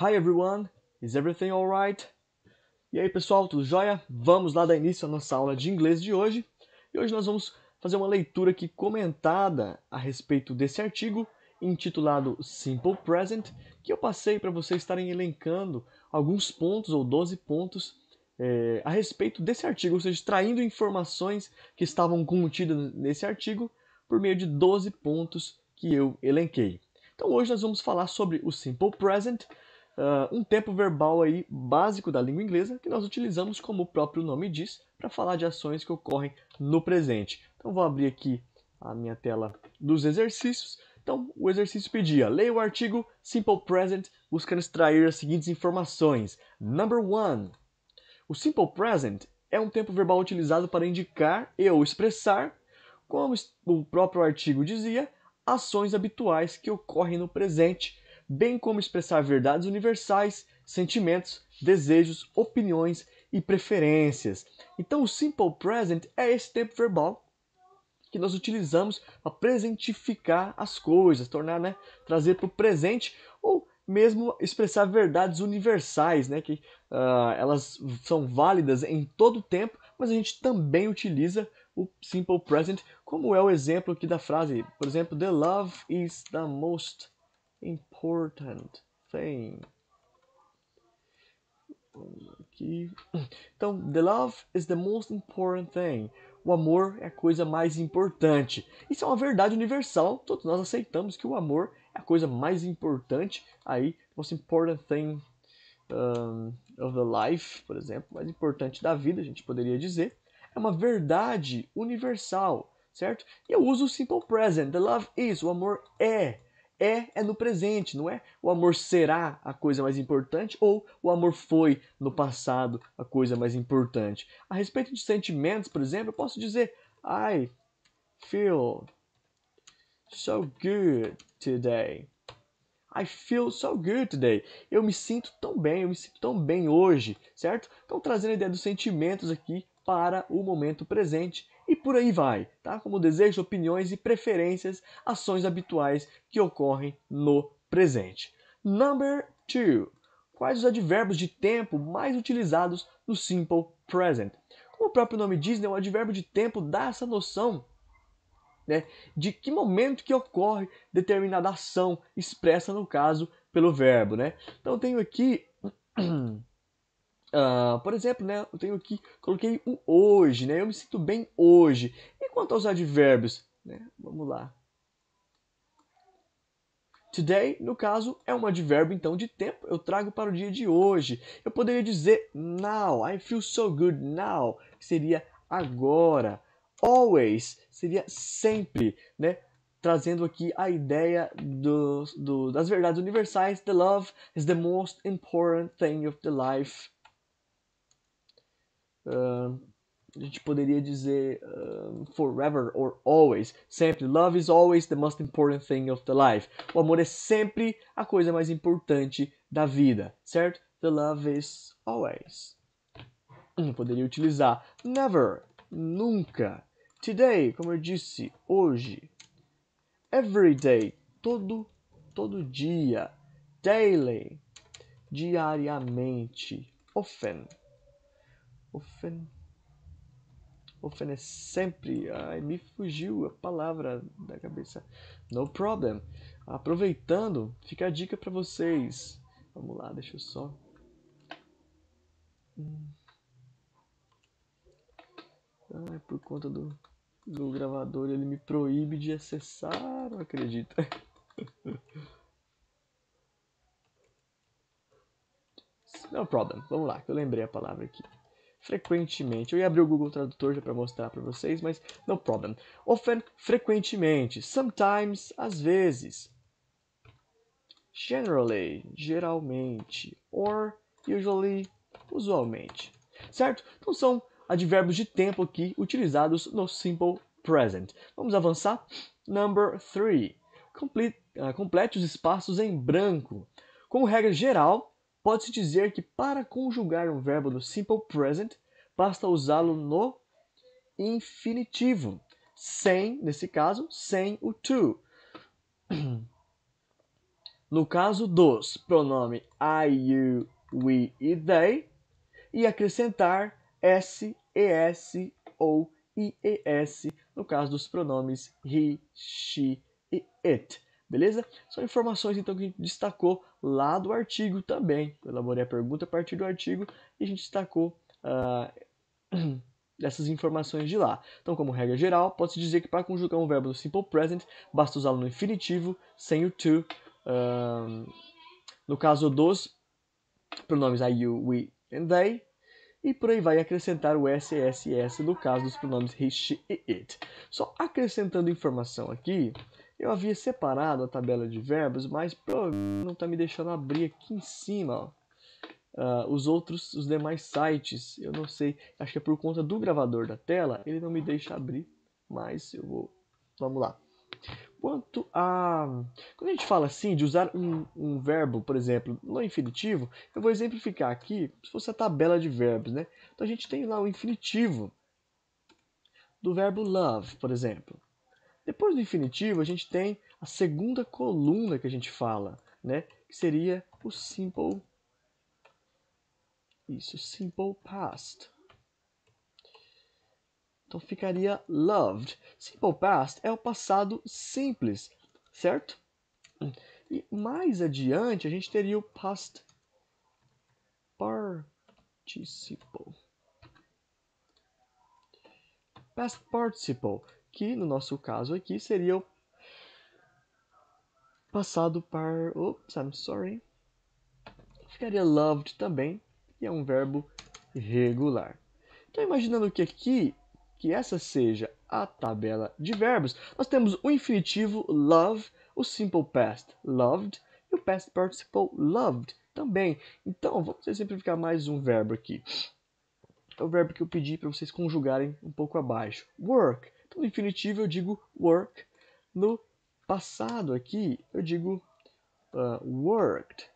Hi everyone, is everything alright? E aí pessoal, tudo jóia? Vamos lá dar início à nossa aula de inglês de hoje. E hoje nós vamos fazer uma leitura aqui comentada a respeito desse artigo intitulado Simple Present, que eu passei para vocês estarem elencando alguns pontos ou 12 pontos é, a respeito desse artigo, ou seja, traindo informações que estavam contidas nesse artigo por meio de 12 pontos que eu elenquei. Então hoje nós vamos falar sobre o Simple Present, uh, um tempo verbal aí básico da língua inglesa que nós utilizamos, como o próprio nome diz, para falar de ações que ocorrem no presente. Então vou abrir aqui a minha tela dos exercícios. Então, o exercício pedia: leia o artigo Simple Present buscando extrair as seguintes informações. Number one. O simple present é um tempo verbal utilizado para indicar e ou expressar, como o próprio artigo dizia, ações habituais que ocorrem no presente, bem como expressar verdades universais, sentimentos, desejos, opiniões e preferências. Então, o simple present é esse tempo verbal que nós utilizamos para presentificar as coisas, tornar, né, trazer para o presente ou mesmo expressar verdades universais, né, que uh, elas são válidas em todo o tempo, mas a gente também utiliza o simple present, como é o exemplo aqui da frase, por exemplo, the love is the most important important thing. aqui. Então, the love is the most important thing. O amor é a coisa mais importante. Isso é uma verdade universal. Todos nós aceitamos que o amor é a coisa mais importante. Aí, most important thing um, of the life, por exemplo, mais importante da vida, a gente poderia dizer. É uma verdade universal, certo? E eu uso o simple present. The love is, o amor é é é no presente, não é? O amor será a coisa mais importante ou o amor foi no passado a coisa mais importante. A respeito de sentimentos, por exemplo, eu posso dizer I feel so good today. I feel so good today. Eu me sinto tão bem, eu me sinto tão bem hoje, certo? Então trazendo a ideia dos sentimentos aqui para o momento presente e por aí vai, tá? Como desejos, opiniões e preferências, ações habituais que ocorrem no presente. Number two. Quais os advérbios de tempo mais utilizados no simple present? Como o próprio nome diz, né, o advérbio de tempo dá essa noção né, de que momento que ocorre determinada ação expressa, no caso, pelo verbo. Né? Então, eu tenho aqui Uh, por exemplo, né, eu tenho aqui, coloquei o hoje, né, eu me sinto bem hoje. E quanto aos advérbios? Né? Vamos lá. Today, no caso, é um advérbio então de tempo, eu trago para o dia de hoje. Eu poderia dizer now, I feel so good now, que seria agora. Always seria sempre, né? Trazendo aqui a ideia do, do, das verdades universais. The love is the most important thing of the life a gente poderia dizer uh, forever or always, sempre. Love is always the most important thing of the life. O amor é sempre a coisa mais importante da vida, certo? The love is always. Eu poderia utilizar never, nunca. Today, como eu disse, hoje. Every day, todo, todo dia. Daily, diariamente. Often, Ofen... é sempre. Ai, me fugiu a palavra da cabeça. No problem. Aproveitando, fica a dica para vocês. Vamos lá, deixa eu só. Ah, é por conta do, do gravador, ele me proíbe de acessar, não acredito. No problem. Vamos lá, que eu lembrei a palavra aqui frequentemente. Eu ia abrir o Google Tradutor já para mostrar para vocês, mas no problem. Often, frequentemente. Sometimes, às vezes. Generally, geralmente. Or, usually, usualmente. Certo? Então são advérbios de tempo aqui utilizados no simple present. Vamos avançar? Number three. Complete, uh, complete os espaços em branco. Como regra geral, pode-se dizer que para conjugar um verbo no simple present, basta usá-lo no infinitivo, sem, nesse caso, sem o to. No caso dos pronome I, you, we e they, e acrescentar S, ES ou IES no caso dos pronomes he, she e it. Beleza? São informações então que a gente destacou lá do artigo também. Eu elaborei a pergunta a partir do artigo e a gente destacou uh, essas informações de lá. Então, como regra geral, pode-se dizer que para conjugar um verbo no simple present, basta usá-lo no infinitivo, sem o to. Uh, no caso dos pronomes I, you, we and they, e por aí vai acrescentar o SSS no caso dos pronomes he, she e it. Só acrescentando informação aqui, eu havia separado a tabela de verbos, mas provavelmente não está me deixando abrir aqui em cima uh, os outros, os demais sites. Eu não sei, acho que é por conta do gravador da tela, ele não me deixa abrir, mas eu vou. Vamos lá. Quanto a. Quando a gente fala assim, de usar um, um verbo, por exemplo, no infinitivo, eu vou exemplificar aqui se fosse a tabela de verbos, né? Então a gente tem lá o infinitivo do verbo love, por exemplo. Depois do infinitivo, a gente tem a segunda coluna que a gente fala, né? que seria o simple isso, simple past. Então ficaria loved. Simple past é o passado simples, certo? E mais adiante a gente teria o past participle. Past participle que no nosso caso aqui seria o passado par. Oops, I'm sorry. Ficaria loved também, que é um verbo regular. Então, imaginando que aqui, que essa seja a tabela de verbos, nós temos o infinitivo love, o simple past loved e o past participle loved também. Então, vamos exemplificar mais um verbo aqui. É o verbo que eu pedi para vocês conjugarem um pouco abaixo. Work. No infinitivo eu digo work. No passado aqui eu digo uh, worked.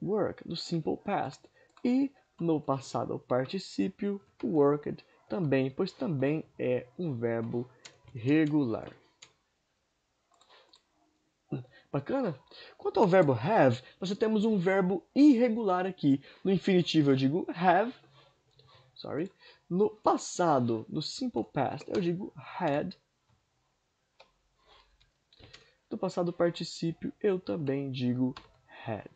Work no simple past. E no passado ao particípio worked também, pois também é um verbo regular. Bacana? Quanto ao verbo have, nós temos um verbo irregular aqui. No infinitivo eu digo have, sorry, no passado, no simple past, eu digo had. Do passado particípio, eu também digo had.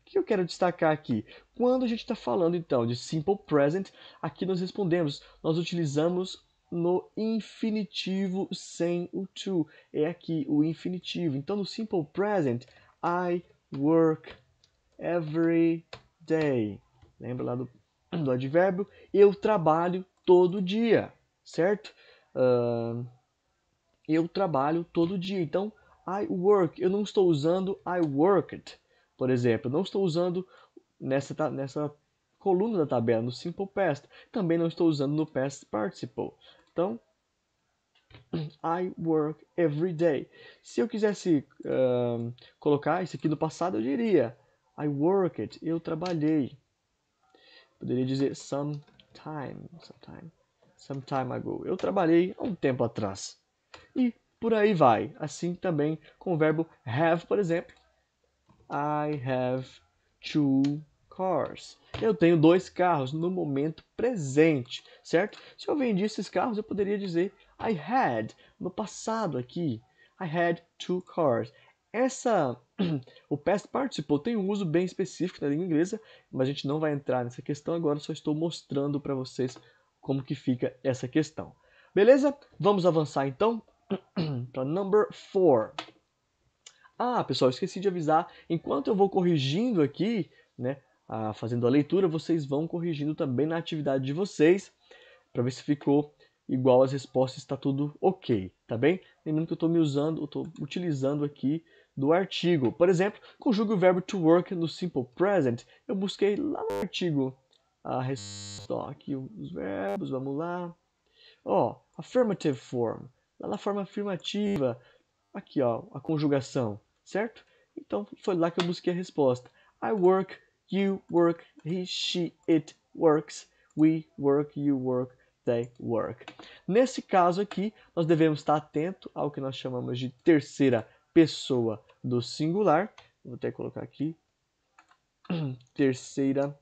O que eu quero destacar aqui? Quando a gente está falando, então, de simple present, aqui nós respondemos, nós utilizamos no infinitivo sem o to. É aqui o infinitivo. Então, no simple present, I work every day. Lembra lá do do advérbio, eu trabalho todo dia, certo? Uh, eu trabalho todo dia. Então, I work. Eu não estou usando I worked, por exemplo. Eu não estou usando nessa, nessa coluna da tabela, no simple past. Também não estou usando no past participle. Então, I work every day. Se eu quisesse uh, colocar isso aqui no passado, eu diria I worked. Eu trabalhei. Poderia dizer some time, time some time ago. Eu trabalhei há um tempo atrás. E por aí vai. Assim também com o verbo have, por exemplo. I have two cars. Eu tenho dois carros no momento presente, certo? Se eu vendi esses carros, eu poderia dizer I had no passado aqui. I had two cars. Essa, o past participle tem um uso bem específico na língua inglesa, mas a gente não vai entrar nessa questão agora, só estou mostrando para vocês como que fica essa questão. Beleza? Vamos avançar então para number 4. Ah, pessoal, esqueci de avisar, enquanto eu vou corrigindo aqui, né, a, fazendo a leitura, vocês vão corrigindo também na atividade de vocês, para ver se ficou igual as respostas, está tudo ok, tá bem? Lembrando que eu estou me usando, estou utilizando aqui do artigo. Por exemplo, conjugue o verbo to work no simple present. Eu busquei lá no artigo a ah, resposta. Aqui os verbos, vamos lá. Ó, oh, affirmative form. Lá na forma afirmativa. Aqui, ó, a conjugação, certo? Então, foi lá que eu busquei a resposta. I work, you work, he, she, it works, we work, you work, they work. Nesse caso aqui, nós devemos estar atento ao que nós chamamos de terceira pessoa do singular, vou até colocar aqui, terceira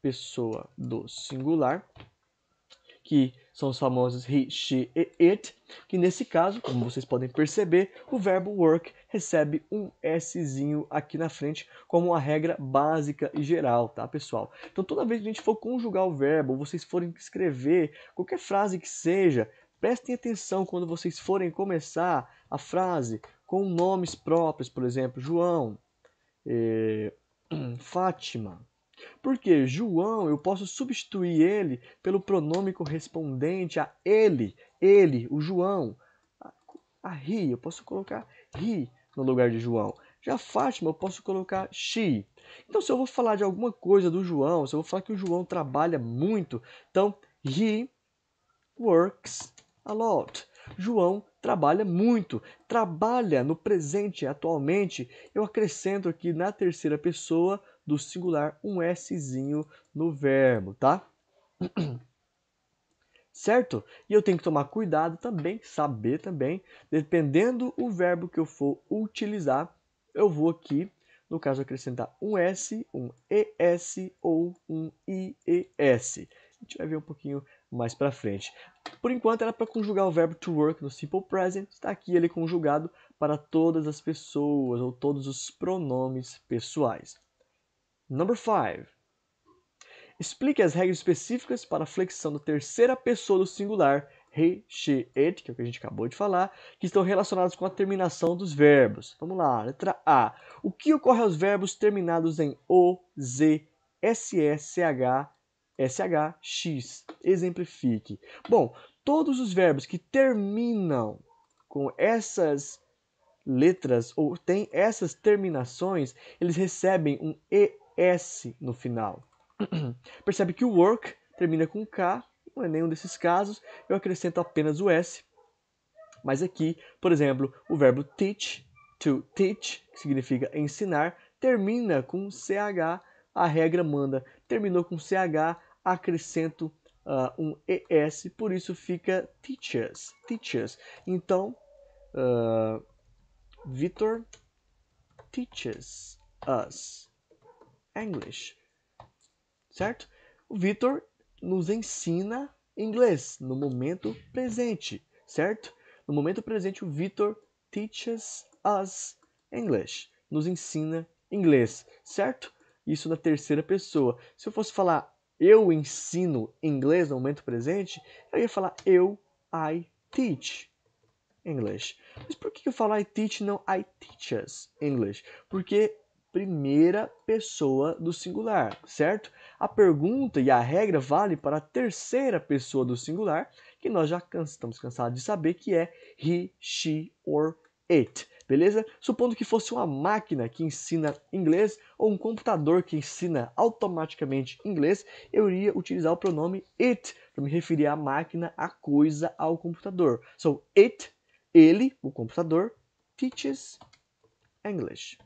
pessoa do singular, que são os famosos he, she e it, que nesse caso, como vocês podem perceber, o verbo work recebe um Szinho aqui na frente como a regra básica e geral, tá, pessoal? Então, toda vez que a gente for conjugar o verbo, vocês forem escrever qualquer frase que seja, prestem atenção quando vocês forem começar a frase com nomes próprios, por exemplo, João, eh, Fátima. Porque João, eu posso substituir ele pelo pronome correspondente a ele, ele, o João. A, ri, eu posso colocar ri no lugar de João. Já Fátima, eu posso colocar Xi. Então, se eu vou falar de alguma coisa do João, se eu vou falar que o João trabalha muito, então he works a lot. João trabalha muito, trabalha no presente, atualmente. Eu acrescento aqui na terceira pessoa do singular um Szinho no verbo, tá? Certo? E eu tenho que tomar cuidado também, saber também, dependendo o verbo que eu for utilizar, eu vou aqui, no caso, acrescentar um S, um ES ou um IES. A gente vai ver um pouquinho mais para frente. Por enquanto era para conjugar o verbo to work no simple present, está aqui ele conjugado para todas as pessoas ou todos os pronomes pessoais. Number 5. Explique as regras específicas para a flexão da terceira pessoa do singular, he, she, it, que é o que a gente acabou de falar, que estão relacionadas com a terminação dos verbos. Vamos lá, letra A. O que ocorre aos verbos terminados em o, z, s, s, h, SH, Exemplifique. Bom, todos os verbos que terminam com essas letras ou têm essas terminações, eles recebem um ES no final. Percebe que o work termina com K, não é nenhum desses casos, eu acrescento apenas o S. Mas aqui, por exemplo, o verbo teach, to teach, que significa ensinar, termina com CH, a regra manda. Terminou com CH, acrescento uh, um ES, por isso fica teachers, teachers. Então, uh, ah, Vitor teaches us English, certo? O Vitor nos ensina inglês no momento presente, certo? No momento presente, o Vitor teaches us English, nos ensina inglês, certo? Isso na terceira pessoa. Se eu fosse falar eu ensino inglês no momento presente, eu ia falar eu, I teach English. Mas por que eu falo I teach não I teaches English? Porque primeira pessoa do singular, certo? A pergunta e a regra vale para a terceira pessoa do singular, que nós já estamos cansados de saber que é he, she or it beleza? Supondo que fosse uma máquina que ensina inglês ou um computador que ensina automaticamente inglês, eu iria utilizar o pronome it para me referir à máquina, à coisa, ao computador. So, it, ele, o computador, teaches English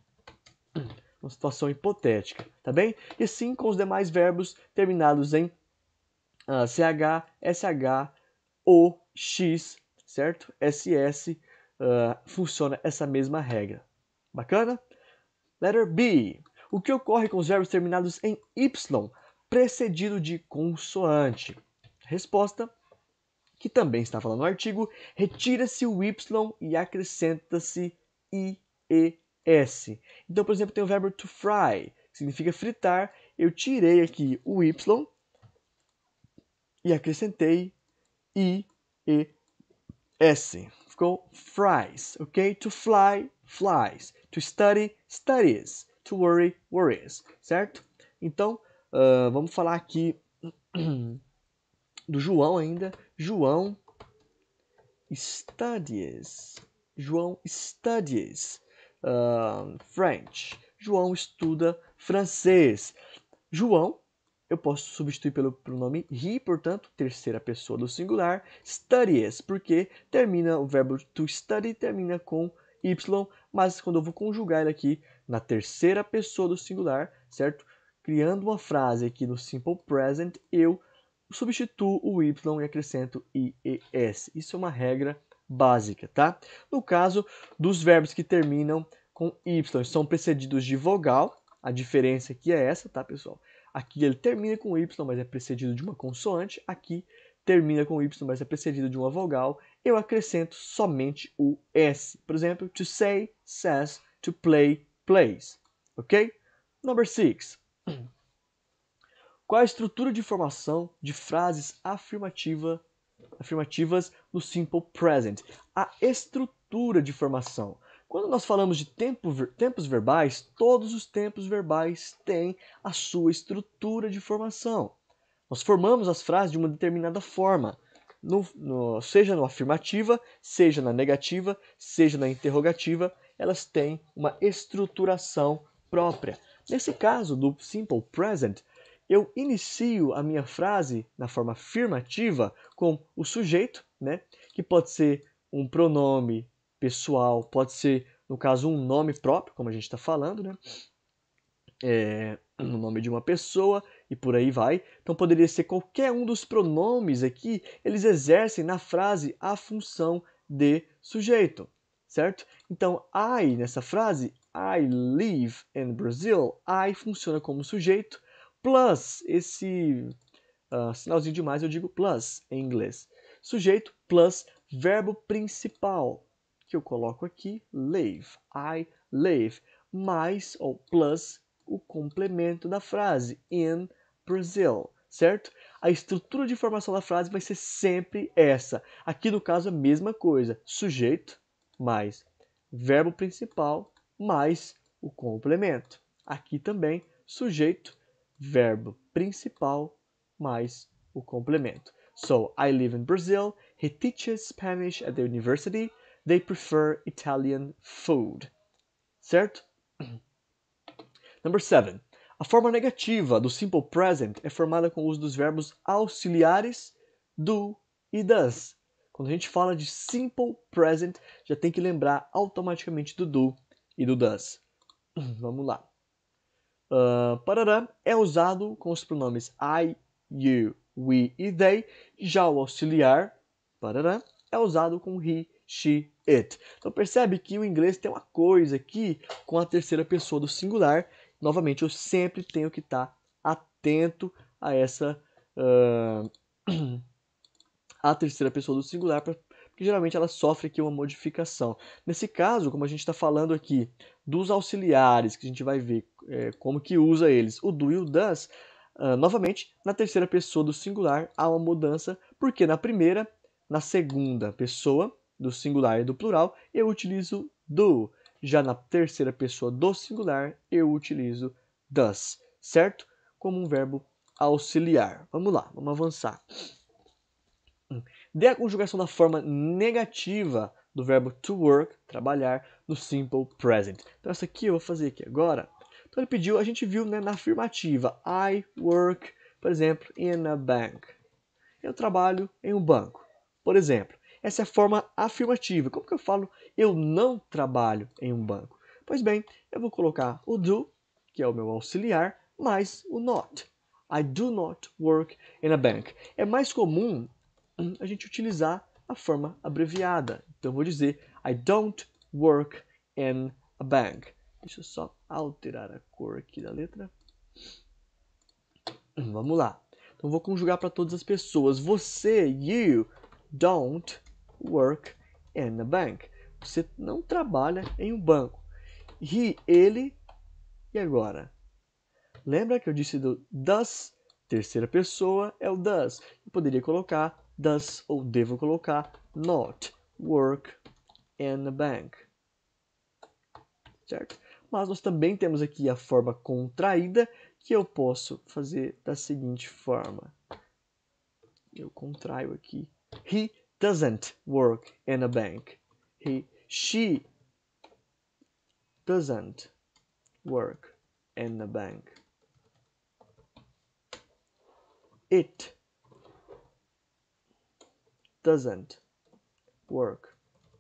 uma situação hipotética, tá bem? E assim com os demais verbos terminados em uh, ah, ch, sh, o, x, certo? ss, ah, funciona essa mesma regra. Bacana? Letter B. O que ocorre com os verbos terminados em Y precedido de consoante? Resposta, que também está falando no artigo, retira-se o Y e acrescenta-se I, E, S. Então, por exemplo, tem o verbo to fry, que significa fritar. Eu tirei aqui o Y e acrescentei I, E, S ficou fries, ok? To fly, flies. To study, studies. To worry, worries, certo? Então, uh, vamos falar aqui do João ainda. João studies. João studies uh, French. João estuda francês. João eu posso substituir pelo pronome he, portanto, terceira pessoa do singular, studies, porque termina o verbo to study termina com y, mas quando eu vou conjugar ele aqui na terceira pessoa do singular, certo? Criando uma frase aqui no simple present, eu substituo o y e acrescento ies. Isso é uma regra básica, tá? No caso dos verbos que terminam com y, são precedidos de vogal, a diferença aqui é essa, tá, pessoal? Aqui ele termina com Y, mas é precedido de uma consoante. Aqui termina com Y, mas é precedido de uma vogal. Eu acrescento somente o S. Por exemplo, to say, says, to play, plays. Ok? Number 6. Qual a estrutura de formação de frases afirmativa, afirmativas no simple present? A estrutura de formação. Quando nós falamos de tempo, tempos verbais, todos os tempos verbais têm a sua estrutura de formação. Nós formamos as frases de uma determinada forma, no, no, seja na afirmativa, seja na negativa, seja na interrogativa, elas têm uma estruturação própria. Nesse caso do simple present, eu inicio a minha frase na forma afirmativa com o sujeito, né, que pode ser um pronome pessoal, pode ser, no caso, um nome próprio, como a gente está falando, né? É, no nome de uma pessoa e por aí vai. Então poderia ser qualquer um dos pronomes aqui, eles exercem na frase a função de sujeito, certo? Então I nessa frase, I live in Brazil, I funciona como sujeito, plus esse uh, sinalzinho de mais eu digo plus em inglês. Sujeito plus verbo principal, que eu coloco aqui, live, I live, mais ou plus o complemento da frase, in Brazil, certo? A estrutura de formação da frase vai ser sempre essa. Aqui no caso a mesma coisa, sujeito mais verbo principal mais o complemento. Aqui também sujeito, verbo principal mais o complemento. So, I live in Brazil. He teaches Spanish at the university. They prefer Italian food. Certo? Number 7. A forma negativa do simple present é formada com o uso dos verbos auxiliares do e does. Quando a gente fala de simple present, já tem que lembrar automaticamente do do e do does. Vamos lá. Uh, parará é usado com os pronomes I, you, we e they. Já o auxiliar, parará, é usado com he, she it. Então percebe que o inglês tem uma coisa aqui com a terceira pessoa do singular. Novamente, eu sempre tenho que estar tá atento a essa uh, a terceira pessoa do singular, porque geralmente ela sofre aqui uma modificação. Nesse caso, como a gente está falando aqui dos auxiliares, que a gente vai ver é, como que usa eles, o do e o das, uh, ah, novamente, na terceira pessoa do singular há uma mudança, porque na primeira, na segunda pessoa, do singular e do plural, eu utilizo do. Já na terceira pessoa do singular, eu utilizo does, certo? Como um verbo auxiliar. Vamos lá, vamos avançar. Dê a conjugação da forma negativa do verbo to work, trabalhar, no simple present. Então essa aqui eu vou fazer aqui agora. Então ele pediu, a gente viu né, na afirmativa, I work, por exemplo, in a bank. Eu trabalho em um banco. Por exemplo, essa é a forma afirmativa. Como que eu falo eu não trabalho em um banco? Pois bem, eu vou colocar o do, que é o meu auxiliar, mais o not. I do not work in a bank. É mais comum a gente utilizar a forma abreviada. Então eu vou dizer I don't work in a bank. Deixa eu só alterar a cor aqui da letra. Vamos lá. Então vou conjugar para todas as pessoas. Você, you, don't work in a bank. Você não trabalha em um banco. He, ele e agora. Lembra que eu disse do does? Terceira pessoa é o does. Eu poderia colocar does ou devo colocar not work in a bank. Certo? Mas nós também temos aqui a forma contraída que eu posso fazer da seguinte forma. Eu contraio aqui. He doesn't work in a bank. He, she doesn't work in a bank. It doesn't work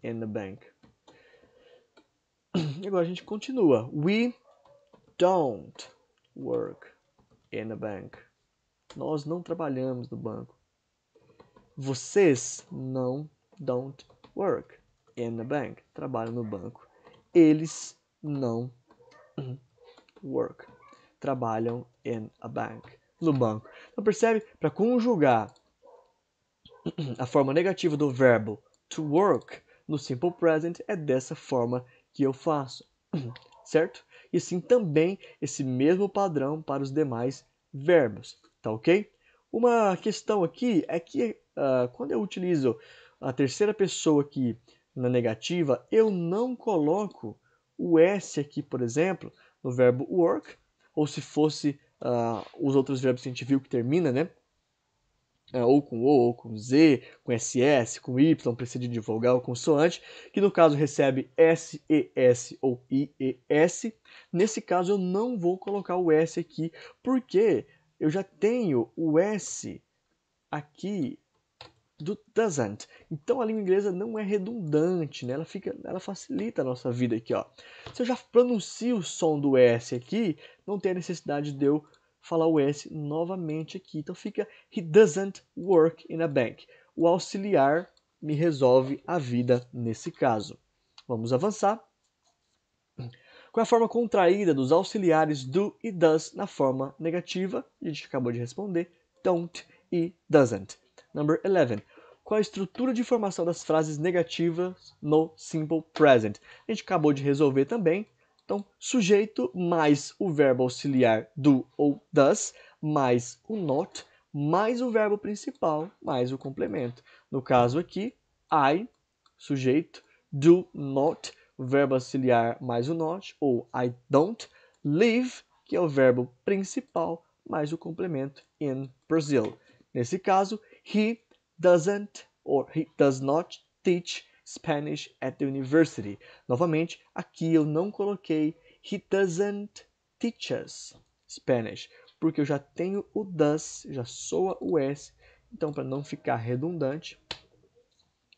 in the bank. Agora a gente continua. We don't work in a bank. Nós não trabalhamos no banco. Vocês não don't work in the bank. Trabalham no banco. Eles não work. Trabalham in a bank. No banco. Então percebe? Para conjugar a forma negativa do verbo to work no simple present é dessa forma que eu faço. Certo? E sim também esse mesmo padrão para os demais verbos. Tá ok? Uma questão aqui é que uh, quando eu utilizo a terceira pessoa aqui na negativa, eu não coloco o S aqui, por exemplo, no verbo work, ou se fosse uh, os outros verbos que a gente viu que termina, né? Uh, ou com O, ou com Z, com SS, com Y, precedido de vogal, consoante, que no caso recebe S, s ou IES. Nesse caso eu não vou colocar o S aqui, porque eu já tenho o S aqui do doesn't. Então a língua inglesa não é redundante, né? Ela fica, ela facilita a nossa vida aqui, ó. Se eu já pronuncio o som do S aqui, não tem a necessidade de eu falar o S novamente aqui. Então fica he doesn't work in a bank. O auxiliar me resolve a vida nesse caso. Vamos avançar. Com é a forma contraída dos auxiliares do e does na forma negativa, a gente acabou de responder, don't e doesn't. Number 11 com a estrutura de formação das frases negativas no simple present. A gente acabou de resolver também. Então, sujeito mais o verbo auxiliar do ou das, mais o not, mais o verbo principal, mais o complemento. No caso aqui, I, sujeito, do not, verbo auxiliar mais o not, ou I don't, live, que é o verbo principal, mais o complemento in Brazil. Nesse caso, he doesn't or he does not teach Spanish at the university. Novamente, aqui eu não coloquei he doesn't teach us Spanish, porque eu já tenho o does, já soa o s. Então, para não ficar redundante,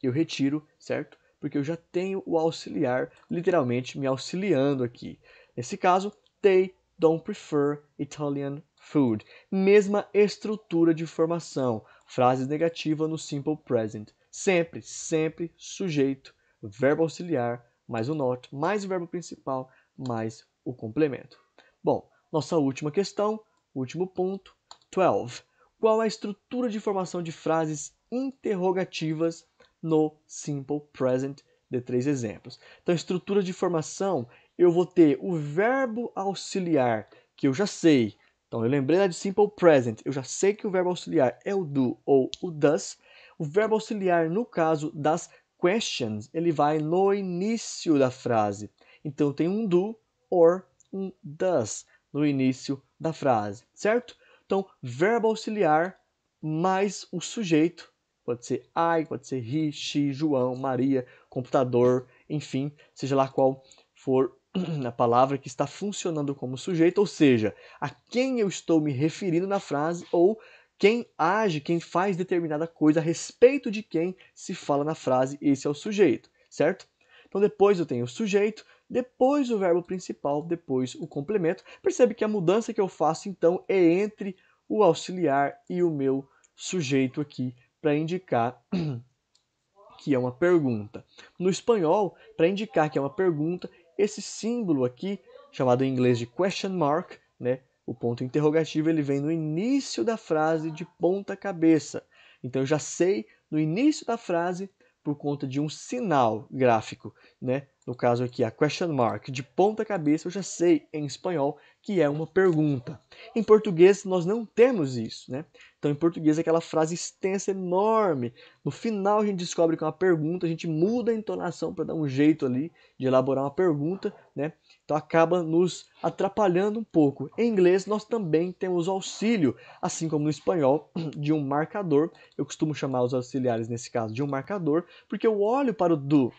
eu retiro, certo? Porque eu já tenho o auxiliar literalmente me auxiliando aqui. Nesse caso, they don't prefer Italian food. Mesma estrutura de formação frase negativa no simple present. Sempre, sempre sujeito, verbo auxiliar, mais o not, mais o verbo principal, mais o complemento. Bom, nossa última questão, último ponto, 12. Qual a estrutura de formação de frases interrogativas no simple present? Dê três exemplos. Então, estrutura de formação, eu vou ter o verbo auxiliar, que eu já sei, então, eu lembrei da de simple present. Eu já sei que o verbo auxiliar é o do ou o does. O verbo auxiliar, no caso das questions, ele vai no início da frase. Então, tem um do or um does no início da frase, certo? Então, verbo auxiliar mais o sujeito. Pode ser I, pode ser he, she, João, Maria, computador, enfim, seja lá qual for na palavra que está funcionando como sujeito, ou seja, a quem eu estou me referindo na frase ou quem age, quem faz determinada coisa a respeito de quem se fala na frase, esse é o sujeito, certo? Então depois eu tenho o sujeito, depois o verbo principal, depois o complemento. Percebe que a mudança que eu faço então é entre o auxiliar e o meu sujeito aqui para indicar que é uma pergunta. No espanhol, para indicar que é uma pergunta, esse símbolo aqui, chamado em inglês de question mark, né, o ponto interrogativo, ele vem no início da frase de ponta cabeça. Então eu já sei no início da frase por conta de um sinal gráfico, né? no caso aqui a question mark, de ponta cabeça eu já sei em espanhol que é uma pergunta. Em português nós não temos isso, né? Então em português é aquela frase extensa enorme. No final a gente descobre que é uma pergunta, a gente muda a entonação para dar um jeito ali de elaborar uma pergunta, né? Então acaba nos atrapalhando um pouco. Em inglês nós também temos auxílio, assim como no espanhol, de um marcador. Eu costumo chamar os auxiliares nesse caso de um marcador, porque eu olho para o do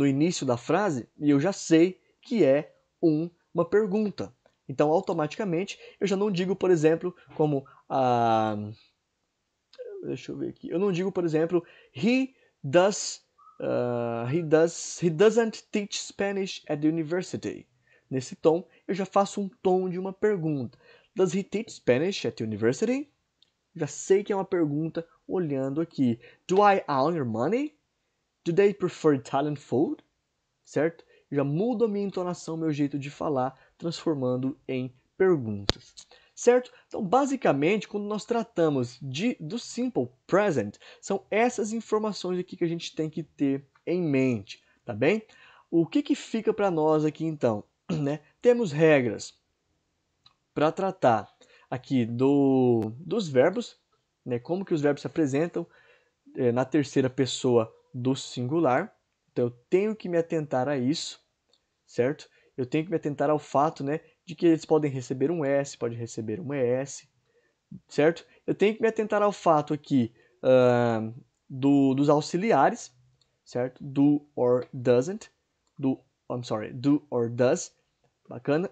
no início da frase e eu já sei que é um, uma pergunta. Então, automaticamente, eu já não digo, por exemplo, como a. Deixa eu ver aqui. Eu não digo, por exemplo, he does. Uh, he, does he doesn't teach Spanish at the university. Nesse tom, eu já faço um tom de uma pergunta. Does he teach Spanish at the university? Já sei que é uma pergunta olhando aqui. Do I own your money? Do they prefer Italian food? Certo? Já mudo a minha entonação, meu jeito de falar, transformando em perguntas. Certo? Então, basicamente, quando nós tratamos de, do simple present, são essas informações aqui que a gente tem que ter em mente, tá bem? O que, que fica para nós aqui, então? Né? Temos regras para tratar aqui do, dos verbos, né? como que os verbos se apresentam é, na terceira pessoa do singular. Então eu tenho que me atentar a isso, certo? Eu tenho que me atentar ao fato, né, de que eles podem receber um S, pode receber um ES, certo? Eu tenho que me atentar ao fato aqui uh, do, dos auxiliares, certo? Do or doesn't, do, I'm sorry, do or does, bacana.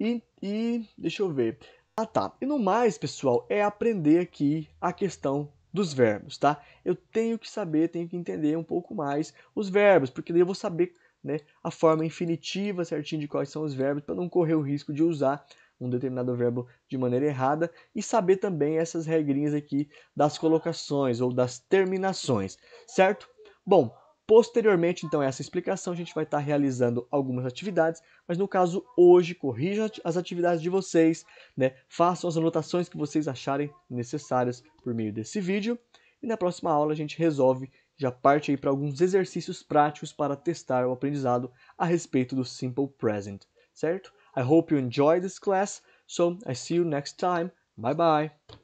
E, e deixa eu ver. Ah tá, e no mais, pessoal, é aprender aqui a questão dos verbos, tá? Eu tenho que saber, tenho que entender um pouco mais os verbos, porque daí eu vou saber né, a forma infinitiva certinho de quais são os verbos para não correr o risco de usar um determinado verbo de maneira errada e saber também essas regrinhas aqui das colocações ou das terminações, certo? Bom, Posteriormente, então, essa explicação, a gente vai estar realizando algumas atividades, mas no caso hoje, corrijam as atividades de vocês, né? façam as anotações que vocês acharem necessárias por meio desse vídeo, e na próxima aula a gente resolve, já parte aí para alguns exercícios práticos para testar o aprendizado a respeito do Simple Present, certo? I hope you enjoyed this class, so I see you next time. Bye bye!